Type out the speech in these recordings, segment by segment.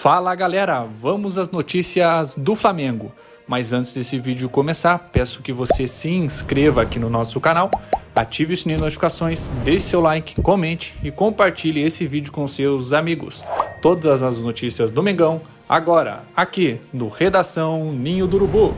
Fala galera, vamos às notícias do Flamengo. Mas antes desse vídeo começar, peço que você se inscreva aqui no nosso canal, ative o sininho de notificações, deixe seu like, comente e compartilhe esse vídeo com seus amigos. Todas as notícias do Mengão agora aqui no Redação Ninho do Urubu.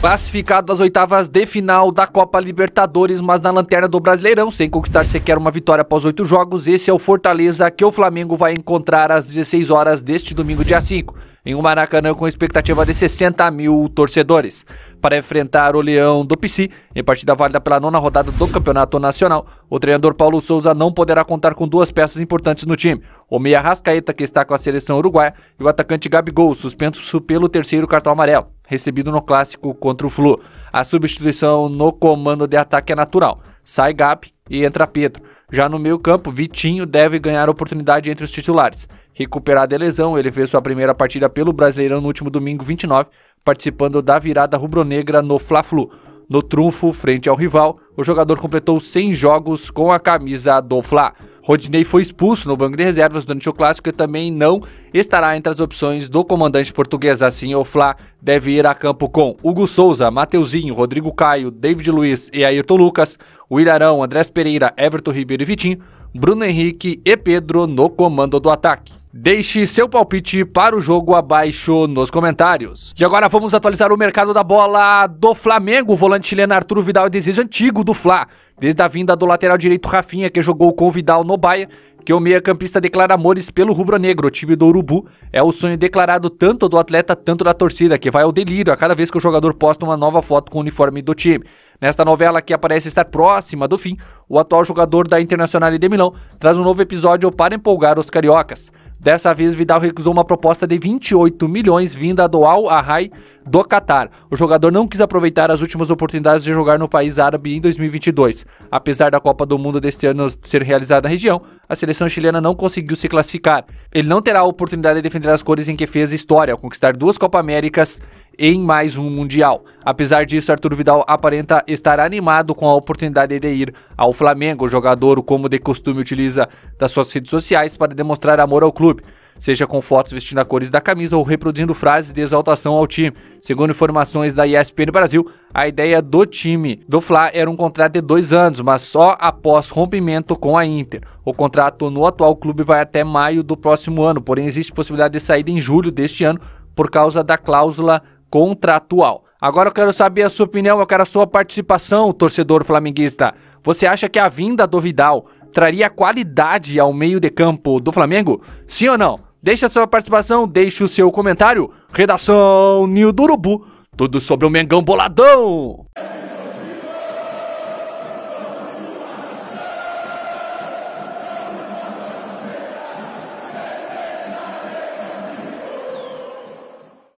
Classificado às oitavas de final da Copa Libertadores, mas na lanterna do Brasileirão, sem conquistar sequer uma vitória após oito jogos, esse é o Fortaleza que o Flamengo vai encontrar às 16 horas deste domingo, dia 5, em um Maracanã com expectativa de 60 mil torcedores. Para enfrentar o Leão do PC, em partida válida pela nona rodada do Campeonato Nacional, o treinador Paulo Souza não poderá contar com duas peças importantes no time. O meia Rascaeta, que está com a seleção uruguaia, e o atacante Gabigol, suspenso pelo terceiro cartão amarelo recebido no clássico contra o Flu. A substituição no comando de ataque é natural. Sai Gap e entra Pedro. Já no meio-campo, Vitinho deve ganhar oportunidade entre os titulares. Recuperado de lesão, ele fez sua primeira partida pelo Brasileirão no último domingo 29, participando da virada rubro-negra no Fla-Flu. No trunfo frente ao rival, o jogador completou 100 jogos com a camisa do Fla. Rodinei foi expulso no banco de reservas durante o clássico e também não estará entre as opções do comandante português. Assim, o Fla deve ir a campo com Hugo Souza, Mateuzinho, Rodrigo Caio, David Luiz e Ayrton Lucas, Willarão, Andrés Pereira, Everton Ribeiro e Vitinho, Bruno Henrique e Pedro no comando do ataque. Deixe seu palpite para o jogo abaixo nos comentários. E agora vamos atualizar o mercado da bola do Flamengo. O volante chileno Arturo Vidal é desejo antigo do Fla. Desde a vinda do lateral direito Rafinha, que jogou com o Vidal no Bahia, que o meia-campista declara amores pelo rubro-negro, o time do Urubu, é o sonho declarado tanto do atleta, tanto da torcida, que vai ao delírio a cada vez que o jogador posta uma nova foto com o uniforme do time. Nesta novela, que aparece estar próxima do fim, o atual jogador da Internacional de Milão traz um novo episódio para empolgar os cariocas. Dessa vez, Vidal recusou uma proposta de 28 milhões vinda do Al Ahly do Catar. O jogador não quis aproveitar as últimas oportunidades de jogar no país árabe em 2022. Apesar da Copa do Mundo deste ano ser realizada na região, a seleção chilena não conseguiu se classificar. Ele não terá a oportunidade de defender as cores em que fez história ao conquistar duas Copa Américas em mais um Mundial. Apesar disso, Arthur Vidal aparenta estar animado com a oportunidade de ir ao Flamengo. O jogador, como de costume, utiliza das suas redes sociais para demonstrar amor ao clube seja com fotos vestindo as cores da camisa ou reproduzindo frases de exaltação ao time. Segundo informações da ESPN Brasil, a ideia do time do Fla era um contrato de dois anos, mas só após rompimento com a Inter. O contrato no atual clube vai até maio do próximo ano, porém existe possibilidade de saída em julho deste ano por causa da cláusula contratual. Agora eu quero saber a sua opinião, eu quero a sua participação, torcedor flamenguista. Você acha que a vinda do Vidal traria qualidade ao meio de campo do Flamengo? Sim ou não? Deixe a sua participação, deixe o seu comentário. Redação Nil Urubu. Tudo sobre o Mengão Boladão.